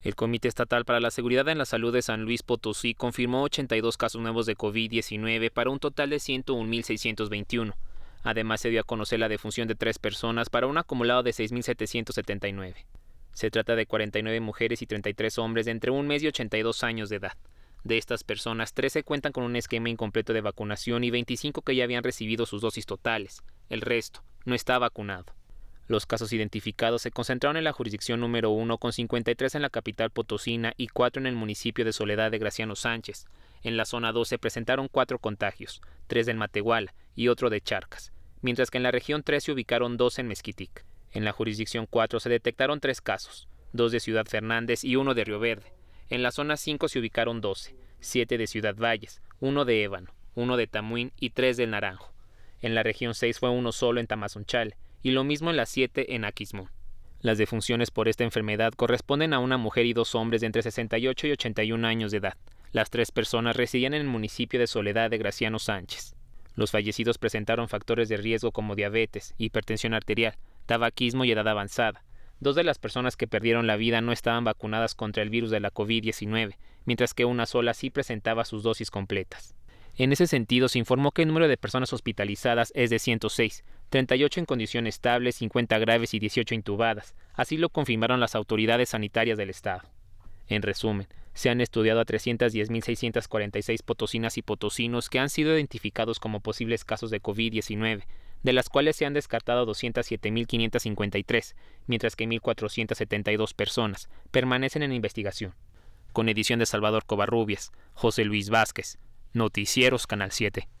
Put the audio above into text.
El Comité Estatal para la Seguridad en la Salud de San Luis Potosí confirmó 82 casos nuevos de COVID-19 para un total de 101.621. Además, se dio a conocer la defunción de tres personas para un acumulado de 6.779. Se trata de 49 mujeres y 33 hombres de entre un mes y 82 años de edad. De estas personas, 13 cuentan con un esquema incompleto de vacunación y 25 que ya habían recibido sus dosis totales. El resto no está vacunado. Los casos identificados se concentraron en la jurisdicción número 1 con 53 en la capital potosina y 4 en el municipio de Soledad de Graciano Sánchez. En la zona 2 se presentaron 4 contagios, 3 en Matehuala y otro de Charcas, mientras que en la región 3 se ubicaron 2 en Mezquitic. En la jurisdicción 4 se detectaron 3 casos, 2 de Ciudad Fernández y 1 de Río Verde. En la zona 5 se ubicaron 12, 7 de Ciudad Valles, 1 de Ébano, 1 de Tamuín y 3 del Naranjo. En la región 6 fue uno solo en Tamazunchale, y lo mismo en las 7 en Aquismón. Las defunciones por esta enfermedad corresponden a una mujer y dos hombres de entre 68 y 81 años de edad. Las tres personas residían en el municipio de Soledad de Graciano Sánchez. Los fallecidos presentaron factores de riesgo como diabetes, hipertensión arterial, tabaquismo y edad avanzada. Dos de las personas que perdieron la vida no estaban vacunadas contra el virus de la COVID-19, mientras que una sola sí presentaba sus dosis completas. En ese sentido, se informó que el número de personas hospitalizadas es de 106, 38 en condición estable, 50 graves y 18 intubadas. Así lo confirmaron las autoridades sanitarias del estado. En resumen, se han estudiado a 310.646 potosinas y potosinos que han sido identificados como posibles casos de COVID-19, de las cuales se han descartado 207.553, mientras que 1.472 personas permanecen en investigación. Con edición de Salvador Covarrubias, José Luis Vázquez, Noticieros Canal 7.